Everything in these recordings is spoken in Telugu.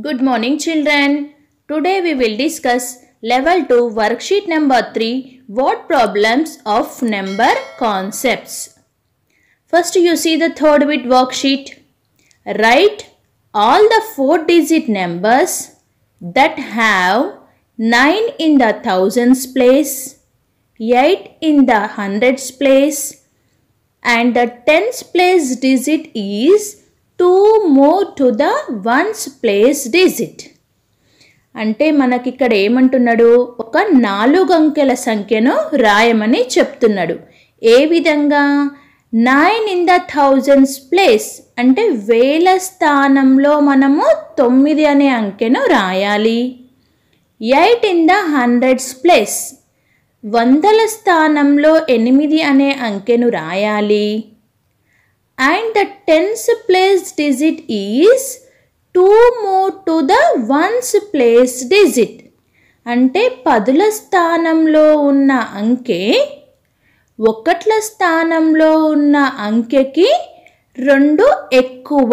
Good morning children. Today we will discuss level 2 worksheet number 3 word problems of number concepts. First you see the third bit worksheet. Write all the 4 digit numbers that have 9 in the thousands place, 8 in the hundreds place and the tens place digit is 2 more to the ones place is it అంటే మనకి ఇక్కడ ఏమంటున్నాడు ఒక నాలుగు అంకెల సంఖ్యను రాయమని చెప్తున్నాడు ఏ విధంగా nine in the thousands place అంటే వేల స్థానంలో మనము తొమ్మిది అనే అంకెను రాయాలి eight in the hundreds place వందల స్థానంలో ఎనిమిది అనే అంకెను రాయాలి and the tens place digit is two more to the ones place digit. అంటే పదుల స్థానంలో ఉన్న అంకె ఒకట్ల స్థానంలో ఉన్న అంకెకి రెండు ఎక్కువ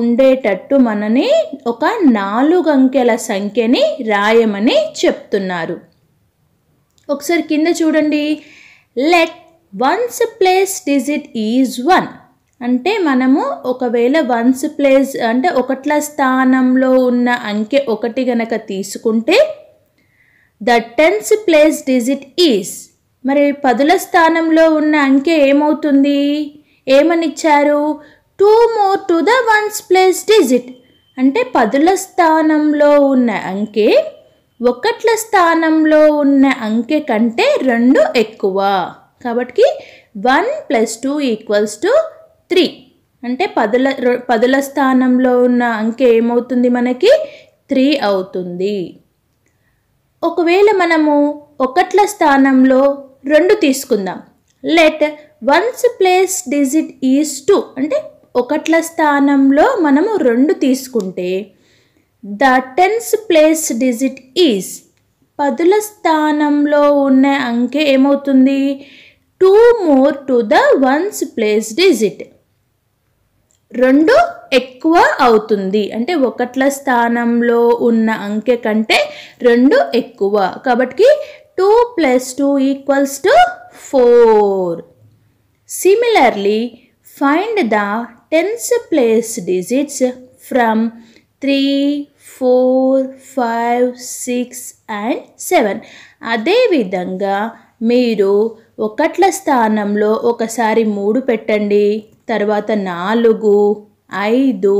ఉండేటట్టు మనని ఒక నాలుగు అంకెల సంఖ్యని రాయమని చెప్తున్నారు ఒకసారి కింద చూడండి let ones place digit is one అంటే మనము ఒకవేళ వన్స్ ప్లేస్ అంటే ఒకట్ల స్థానంలో ఉన్న అంకె ఒకటి గనక తీసుకుంటే the tens place digit is మరి పదుల స్థానంలో ఉన్న అంకె ఏమవుతుంది ఏమనిచ్చారు two more to the ones place digit అంటే పదుల స్థానంలో ఉన్న అంకె ఒకట్ల స్థానంలో ఉన్న అంకె కంటే రెండు ఎక్కువ కాబట్టి one plus two equals to three అంటే పదుల పదుల స్థానంలో ఉన్న అంకె ఏమవుతుంది మనకి త్రీ అవుతుంది ఒకవేళ మనము ఒకట్ల స్థానంలో రెండు తీసుకుందాం let ones place digit is two అంటే ఒకట్ల స్థానంలో మనము రెండు తీసుకుంటే the tens place digit is పదుల స్థానంలో ఉన్న అంకె ఏమవుతుంది two more to the ones place digit రెండు ఎక్కువ అవుతుంది అంటే ఒకట్ల స్థానంలో ఉన్న అంకె కంటే రెండు ఎక్కువ కాబట్టి two plus two equals to four similarly find the tens place digits from three four five six and seven అదేవిధంగా మీరు ఒకట్ల స్థానంలో ఒకసారి మూడు పెట్టండి తర్వాత నాలుగు ఐదు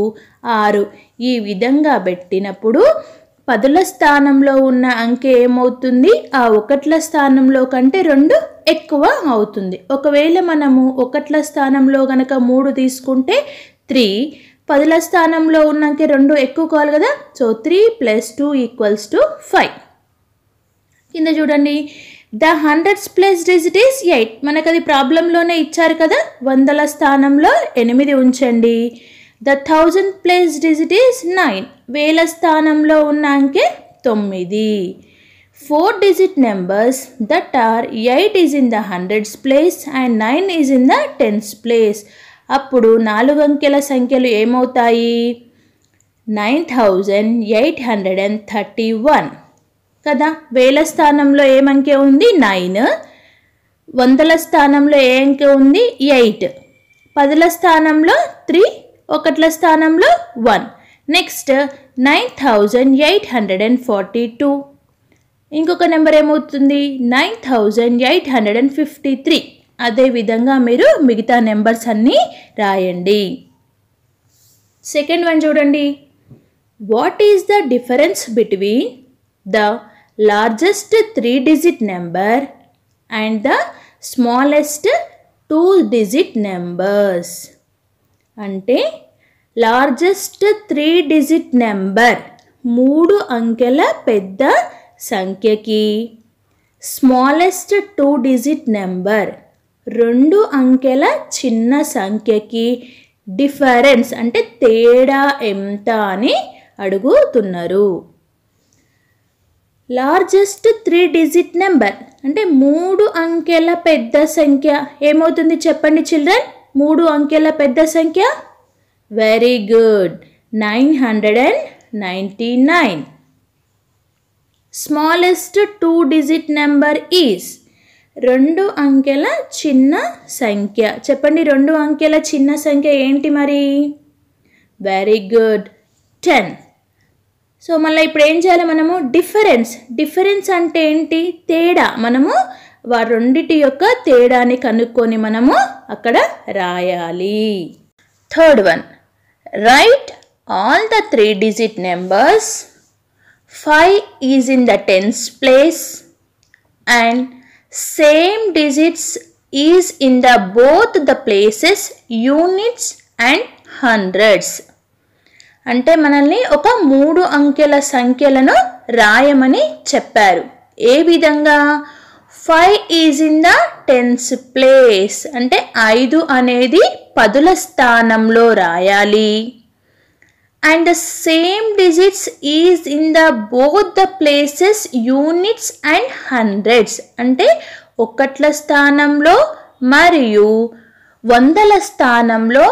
ఆరు ఈ విధంగా పెట్టినప్పుడు పదుల స్థానంలో ఉన్న అంకె ఏమవుతుంది ఆ ఒకట్ల స్థానంలో కంటే రెండు ఎక్కువ అవుతుంది ఒకవేళ మనము ఒకట్ల స్థానంలో గనక మూడు తీసుకుంటే త్రీ పదుల స్థానంలో ఉన్న అంకె రెండు ఎక్కువ కావాలి కదా so three plus two equals to five కింద చూడండి the hundreds place digit is eight మనకు అది ప్రాబ్లంలోనే ఇచ్చారు కదా వందల స్థానంలో ఎనిమిది ఉంచండి the thousand place digit is nine వేల స్థానంలో ఉన్న అంకే తొమ్మిది four digit numbers that are eight is in the hundreds place and nine is in the tens place అప్పుడు నాలుగు అంకెల సంఖ్యలు ఏమవుతాయి nine thousand eight hundred and thirty one కదా వేల స్థానంలో ఏ అంకె ఉంది నైన్ వందల స్థానంలో ఏ అంకె ఉంది ఎయిట్ పదుల స్థానంలో త్రీ ఒకట్ల స్థానంలో one next nine thousand eight hundred and forty two ఇంకొక నెంబర్ ఏమవుతుంది nine thousand eight hundred and fifty three అదేవిధంగా మీరు మిగతా నెంబర్స్ అన్నీ రాయండి సెకండ్ వన్ చూడండి what is the difference between the largest three digit number and the smallest two digit numbers అంటే లార్జెస్ట్ త్రీ డిజిట్ నెంబర్ మూడు అంకెల పెద్ద సంఖ్యకి స్మాలెస్ట్ టూ డిజిట్ నెంబర్ రెండు అంకెల చిన్న సంఖ్యకి డిఫరెన్స్ అంటే తేడా ఎంత అని అడుగుతున్నారు లార్జెస్ట్ త్రీ డిజిట్ నెంబర్ అంటే మూడు అంకెల పెద్ద సంఖ్య ఏమవుతుంది చెప్పండి చిల్డ్రన్ మూడు అంకెల పెద్ద సంఖ్య very good nine hundred and ninety nine smallest two digit number is రెండు అంకెల చిన్న సంఖ్య చెప్పండి రెండు అంకెల చిన్న సంఖ్య ఏంటి మరి వెరీ గుడ్ టెన్ సో మళ్ళీ ఇప్పుడు ఏం చేయాలి మనము డిఫరెన్స్ డిఫరెన్స్ అంటే ఏంటి తేడా మనము వా రెండిటి యొక్క తేడాని కనుక్కొని మనము అక్కడ రాయాలి third one right all the three digit numbers five is in the tens place and same digits is in the both the places units and hundreds అంటే మనల్ని ఒక మూడు అంకెల సంఖ్యలను రాయమని చెప్పారు ఏ విధంగా five is in the tens place అంటే ఐదు అనేది పదుల స్థానంలో రాయాలి and the same digits is in the both the places units and hundreds అంటే ఒకట్ల స్థానంలో మరియు వందల స్థానంలో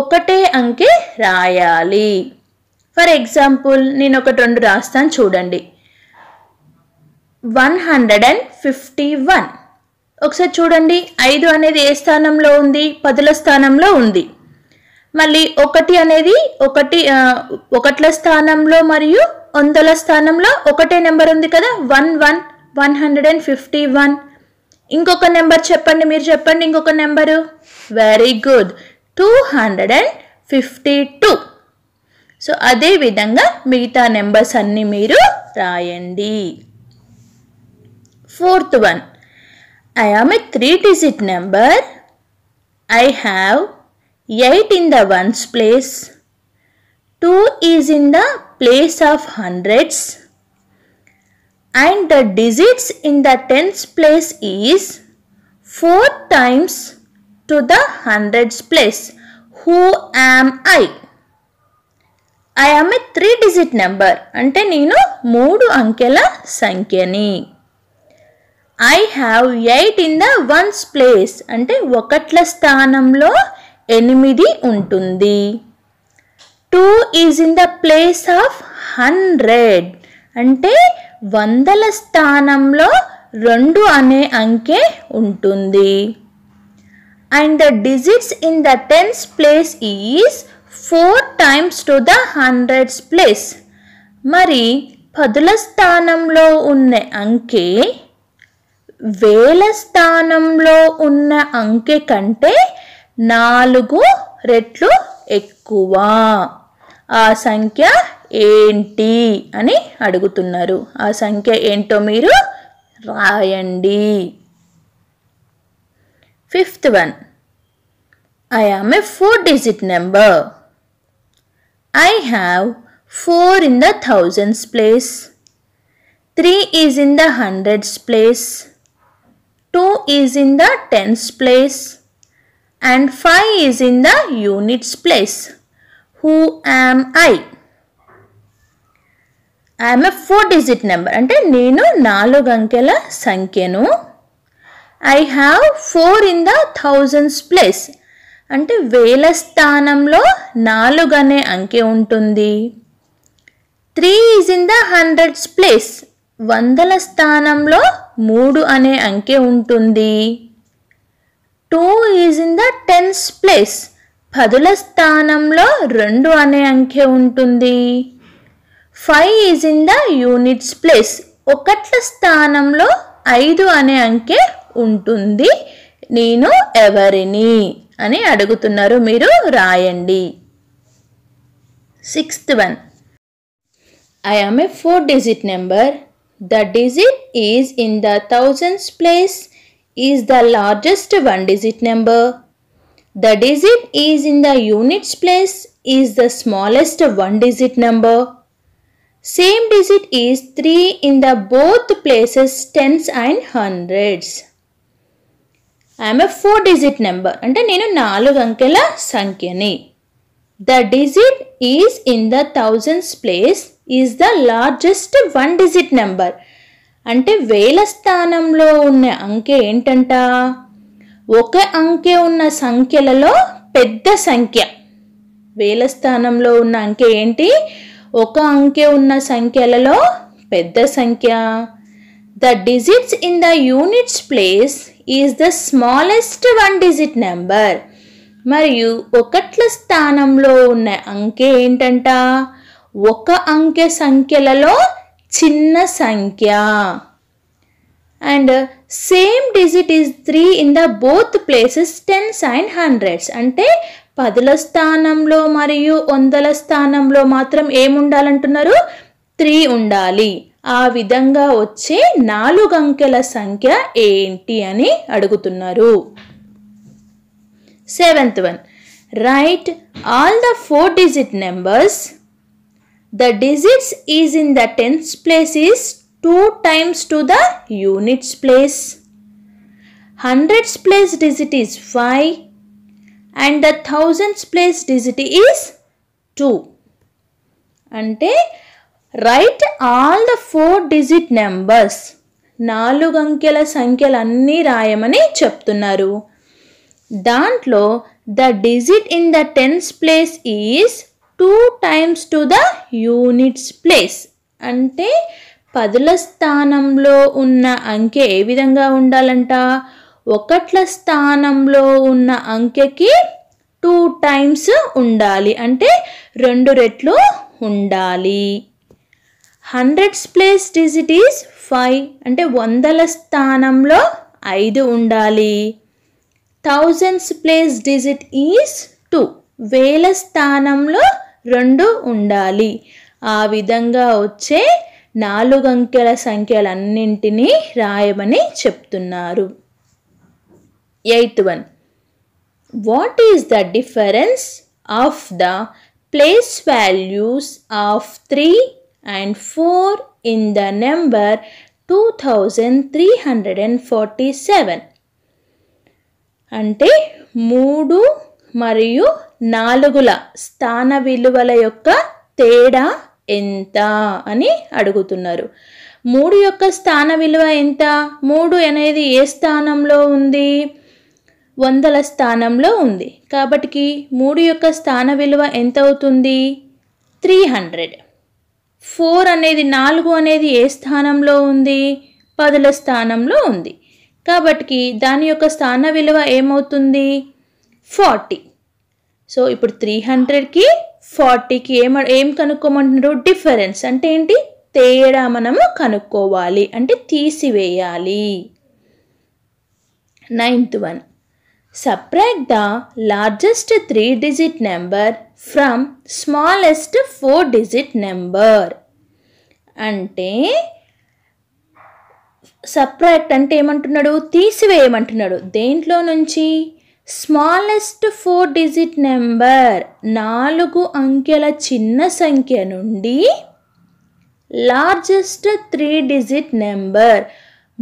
ఒకటే అంకె రాయాలి ఫర్ ఎగ్జాంపుల్ నేను ఒకటి రెండు రాస్తాను చూడండి one hundred and fifty one ఒకసారి చూడండి ఐదు అనేది ఏ స్థానంలో ఉంది పదుల స్థానంలో ఉంది మళ్ళీ ఒకటి అనేది ఒకటి ఒకట్ల స్థానంలో మరియు వందల స్థానంలో ఒకటే నెంబర్ ఉంది కదా one one one hundred and fifty one ఇంకొక నెంబర్ చెప్పండి మీరు చెప్పండి ఇంకొక number very good two hundred and fifty two so అదేవిధంగా మిగతా నెంబర్స్ అన్నీ మీరు రాయండి fourth one I am a three digit number I have eight in the ones place two is in the place of hundreds and the digits in the tens place is four times to the hundreds place who am I I am a three digit number అంటే నేను మూడు అంకెల సంఖ్యని I have eight in the ones place అంటే ఒకట్ల స్థానంలో ఎనిమిది ఉంటుంది two is in the place of hundred అంటే వందల స్థానంలో రెండు అనే అంకె ఉంటుంది and the digits in the tens place is four times to the hundreds place మరి పదుల స్థానంలో ఉన్న అంకె వేల స్థానంలో ఉన్న అంకె కంటే నాలుగు రెట్లు ఎక్కువ ఆ సంఖ్య ఏంటి అని అడుగుతున్నారు ఆ సంఖ్య ఏంటో మీరు రాయండి Fifth one. I am a four digit number. I have 4 in the thousands place. 3 is in the hundreds place. 2 is in the tens place. And 5 is in the units place. Who am I? I I'm a four digit number అంటే నేను నాలుగు అంకెల సంఖ్యను I have four in the thousands place అంటే వేల స్థానంలో నాలుగు అనే అంకె ఉంటుంది three is in the hundreds place వందల స్థానంలో మూడు అనే అంకె ఉంటుంది two is in the tens place పదుల స్థానంలో రెండు అనే అంకె ఉంటుంది five is in the units place ఒకట్ల స్థానంలో ఐదు అనే అంకె ఉంటుంది నేను ఎవరిని అని అడుగుతున్నారు మీరు రాయండి sixth one I am a four digit number the digit is in the thousands place is the largest one digit number the digit is in the units place is the smallest one digit number same digit is three in the both places tens and hundreds I'm a four digit number అంటే నేను నాలుగు అంకెల సంఖ్యని the digit is in the thousands place is the largest one digit number అంటే వేల స్థానంలో ఉన్న అంకె ఏంటంట ఒక అంకె ఉన్న సంఖ్యలలో పెద్ద సంఖ్య వేల స్థానంలో ఉన్న అంకె ఏంటి ఒక అంకె ఉన్న సంఖ్యలలో పెద్ద సంఖ్య the digits in the units place is the smallest one digit number మరియు ఒకట్ల స్థానంలో ఉన్న అంకె ఏంటంట ఒక అంకె సంఖ్యలలో చిన్న సంఖ్య and same digit is three in the both places tens and hundreds అంటే పదుల స్థానంలో మరియు వందల స్థానంలో మాత్రం ఏముండాలంటున్నారు త్రీ ఉండాలి ఆ విధంగా వచ్చే నాలుగు అంకెల సంఖ్య ఏంటి అని అడుగుతున్నారు seventh one right all the four digit numbers the digits is in the tenth place is two times to the units place hundreds place digit is five and the thousands place digit is two అంటే right all the four digit numbers నాలుగు అంకెల సంఖ్యలు అన్నీ రాయమని చెప్తున్నారు దాంట్లో the digit in the tens place is two times to the units place అంటే పదుల స్థానంలో ఉన్న అంకె ఏ విధంగా ఉండాలంట ఒకట్ల స్థానంలో ఉన్న అంకెకి టూ టైమ్స్ ఉండాలి అంటే రెండు రెట్లు ఉండాలి hundreds place digit is five అంటే వందల స్థానంలో ఐదు ఉండాలి thousands place digit is two వేల స్థానంలో రెండు ఉండాలి ఆ విధంగా వచ్చే నాలుగు అంకెల సంఖ్యలన్నింటినీ రాయమని చెప్తున్నారు eighth one what is the difference of the place values of three and four in the number two thousand three hundred and forty seven అంటే మూడు మరియు నాలుగుల స్థాన విలువల యొక్క తేడా ఎంత అని అడుగుతున్నారు మూడు యొక్క స్థాన విలువ ఎంత మూడు అనేది ఏ స్థానంలో ఉంది వందల స్థానంలో ఉంది కాబట్టి మూడు యొక్క స్థాన విలువ ఎంత అవుతుంది త్రీ హండ్రెడ్ ఫోర్ అనేది నాలుగు అనేది ఏ స్థానంలో ఉంది పదుల స్థానంలో ఉంది కాబట్టి దాని యొక్క స్థాన విలువ ఏమవుతుంది ఫార్టీ సో ఇప్పుడు త్రీ హండ్రెడ్కి ఫార్టీకి ఏమ ఏం కనుక్కోమంటున్నారు డిఫరెన్స్ అంటే ఏంటి తేడా మనము కనుక్కోవాలి అంటే తీసివేయాలి ninth one Subtract the largest three digit number from smallest four digit number అంటే సప్రాక్ట్ అంటే ఏమంటున్నాడు తీసివేయమంటున్నాడు దేంట్లో నుంచి స్మాలెస్ట్ ఫోర్ డిజిట్ నెంబర్ నాలుగు అంకెల చిన్న సంఖ్య నుండి లార్జెస్ట్ త్రీ డిజిట్ నెంబర్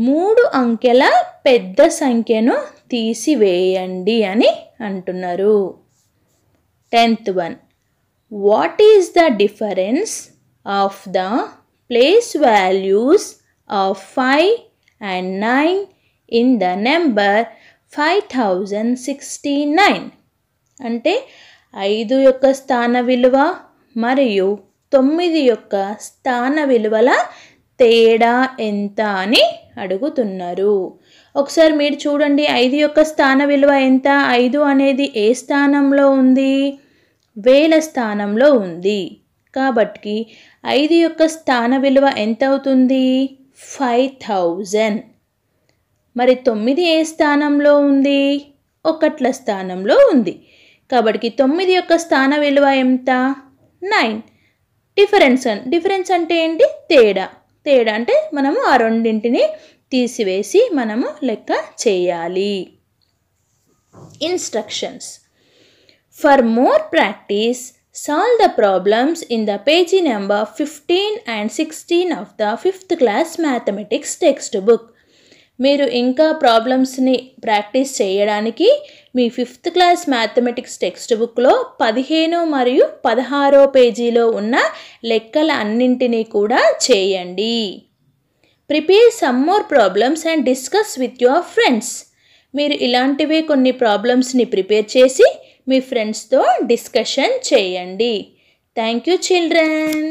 మూడు అంకెల పెద్ద సంఖ్యను తీసివేయండి అని అంటున్నారు tenth one what is the difference of the place values of five and nine in the number five thousand sixty nine అంటే ఐదు యొక్క స్థాన విలువ మరియు తొమ్మిది యొక్క స్థాన విలువల తేడా ఎంత అని అడుగుతున్నారు ఒకసారి మీరు చూడండి ఐదు యొక్క స్థాన విలువ ఎంత ఐదు అనేది ఏ స్థానంలో ఉంది వేల స్థానంలో ఉంది కాబట్టి ఐదు యొక్క స్థాన విలువ ఎంత అవుతుంది ఫైవ్ థౌజండ్ మరి తొమ్మిది ఏ స్థానంలో ఉంది ఒకట్ల స్థానంలో ఉంది కాబట్టి తొమ్మిది యొక్క స్థాన విలువ ఎంత నైన్ డిఫరెన్స్ డిఫరెన్స్ అంటే ఏంటి తేడా తేడా అంటే మనము ఆ రెండింటిని తీసివేసి మనము లెక్క చేయాలి instructions for more practice solve the problems in the page number fifteen and sixteen of the fifth class mathematics text book మీరు ఇంకా ప్రాబ్లమ్స్ని ప్రాక్టీస్ చేయడానికి మీ ఫిఫ్త్ క్లాస్ మ్యాథమెటిక్స్ టెక్స్ట్ బుక్లో పదిహేను మరియు పదహారో పేజీలో ఉన్న లెక్కల అన్నింటినీ కూడా చేయండి prepare some more problems and discuss with your friends మీరు ఇలాంటివే కొన్ని ప్రాబ్లమ్స్ని ప్రిపేర్ చేసి మీ ఫ్రెండ్స్తో డిస్కషన్ చేయండి థ్యాంక్ యూ చిల్డ్రన్